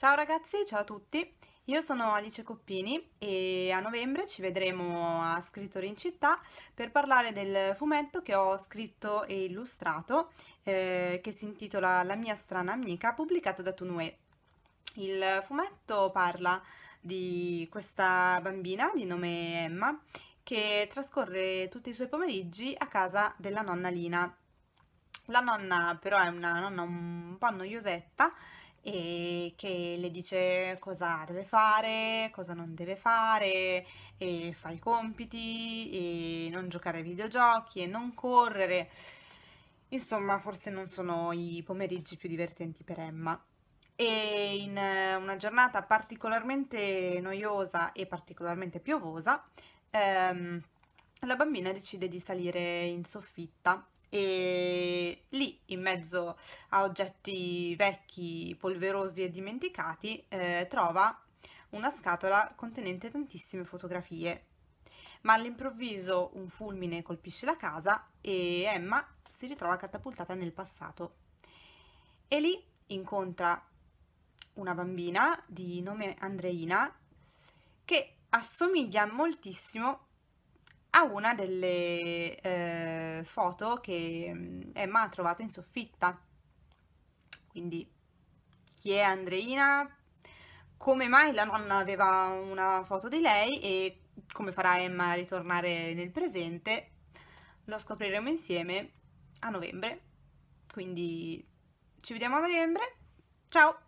Ciao ragazzi, ciao a tutti, io sono Alice Coppini e a novembre ci vedremo a Scrittori in Città per parlare del fumetto che ho scritto e illustrato eh, che si intitola La mia strana amica pubblicato da Tunue. Il fumetto parla di questa bambina di nome Emma che trascorre tutti i suoi pomeriggi a casa della nonna Lina. La nonna però è una nonna un po' noiosetta e che le dice cosa deve fare, cosa non deve fare, e fa i compiti, e non giocare ai videogiochi, e non correre. Insomma, forse non sono i pomeriggi più divertenti per Emma. E in eh, una giornata particolarmente noiosa e particolarmente piovosa, ehm, la bambina decide di salire in soffitta e lì in mezzo a oggetti vecchi, polverosi e dimenticati eh, trova una scatola contenente tantissime fotografie. Ma all'improvviso un fulmine colpisce la casa e Emma si ritrova catapultata nel passato. E lì incontra una bambina di nome Andreina che assomiglia moltissimo a una delle eh, foto che mm, Emma ha trovato in soffitta. Quindi chi è Andreina? Come mai la nonna aveva una foto di lei e come farà Emma a ritornare nel presente? Lo scopriremo insieme a novembre. Quindi ci vediamo a novembre. Ciao!